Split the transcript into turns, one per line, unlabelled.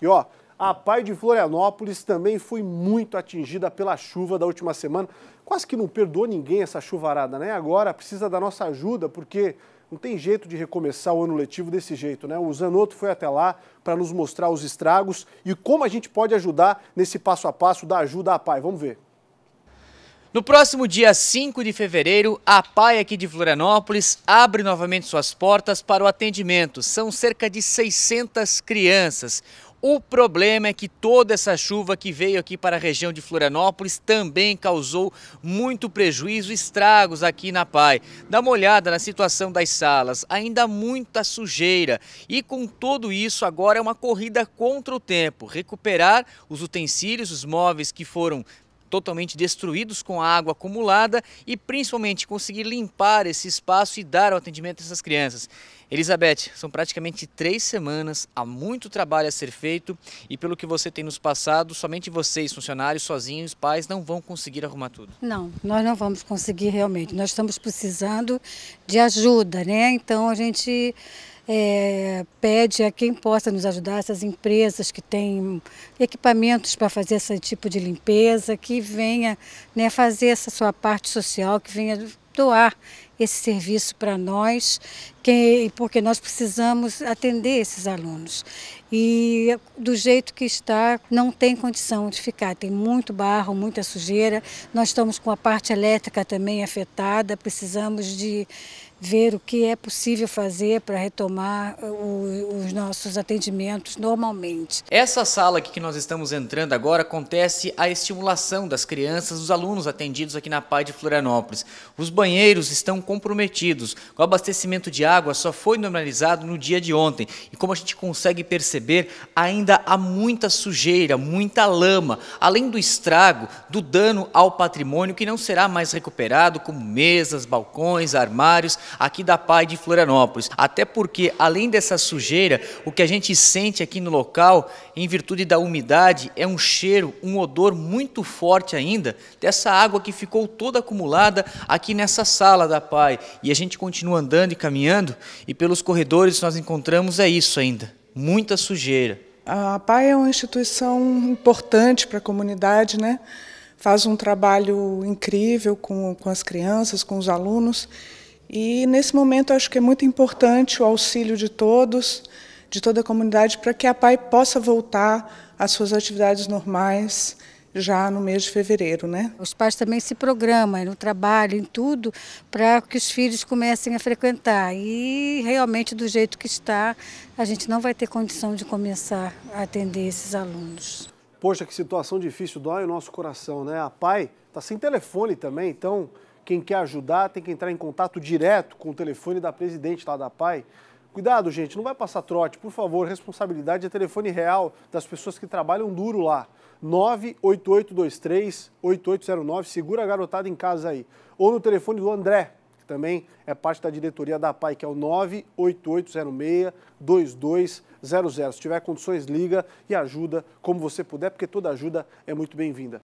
E ó, a Pai de Florianópolis também foi muito atingida pela chuva da última semana. Quase que não perdoou ninguém essa chuvarada, né? Agora precisa da nossa ajuda porque não tem jeito de recomeçar o ano letivo desse jeito, né? O Zanotto foi até lá para nos mostrar os estragos e como a gente pode ajudar nesse passo a passo da ajuda à Pai. Vamos ver.
No próximo dia 5 de fevereiro, a PAI aqui de Florianópolis abre novamente suas portas para o atendimento. São cerca de 600 crianças. O problema é que toda essa chuva que veio aqui para a região de Florianópolis também causou muito prejuízo estragos aqui na PAI. Dá uma olhada na situação das salas, ainda muita sujeira. E com tudo isso, agora é uma corrida contra o tempo recuperar os utensílios, os móveis que foram totalmente destruídos com a água acumulada e principalmente conseguir limpar esse espaço e dar o atendimento a essas crianças. Elizabeth, são praticamente três semanas, há muito trabalho a ser feito e pelo que você tem nos passado, somente vocês, funcionários, sozinhos, pais, não vão conseguir arrumar
tudo. Não, nós não vamos conseguir realmente. Nós estamos precisando de ajuda, né? Então a gente é, pede a quem possa nos ajudar, essas empresas que têm equipamentos para fazer esse tipo de limpeza, que venha né, fazer essa sua parte social, que venha doar esse serviço para nós que, porque nós precisamos atender esses alunos. E do jeito que está, não tem condição de ficar. Tem muito barro, muita sujeira. Nós estamos com a parte elétrica também afetada, precisamos de ver o que é possível fazer para retomar uh, o, os nossos atendimentos normalmente.
Essa sala aqui que nós estamos entrando agora acontece a estimulação das crianças, dos alunos atendidos aqui na PAI de Florianópolis. Os banheiros estão comprometidos, o abastecimento de água só foi normalizado no dia de ontem. E como a gente consegue perceber, ainda há muita sujeira, muita lama, além do estrago, do dano ao patrimônio que não será mais recuperado, como mesas, balcões, armários, aqui da Pai de Florianópolis. Até porque, além dessa sujeira, o que a gente sente aqui no local, em virtude da umidade, é um cheiro, um odor muito forte ainda dessa água que ficou toda acumulada aqui nessa sala da Pai. E a gente continua andando e caminhando e pelos corredores nós encontramos é isso ainda, muita sujeira. A PAI é uma instituição importante para a comunidade, né? faz um trabalho incrível com, com as crianças, com os alunos. E nesse momento acho que é muito importante o auxílio de todos, de toda a comunidade, para que a PAI possa
voltar às suas atividades normais já no mês de fevereiro, né? Os pais também se programam no trabalho, em tudo, para que os filhos comecem a frequentar. E realmente, do jeito que está, a gente não vai ter condição de começar a atender esses alunos.
Poxa, que situação difícil, dói o nosso coração, né? A pai está sem telefone também, então quem quer ajudar tem que entrar em contato direto com o telefone da presidente lá da PAI, Cuidado, gente, não vai passar trote, por favor, responsabilidade é telefone real das pessoas que trabalham duro lá. 98823-8809, segura a garotada em casa aí. Ou no telefone do André, que também é parte da diretoria da PAI, que é o 98806-2200. Se tiver condições, liga e ajuda como você puder, porque toda ajuda é muito bem-vinda.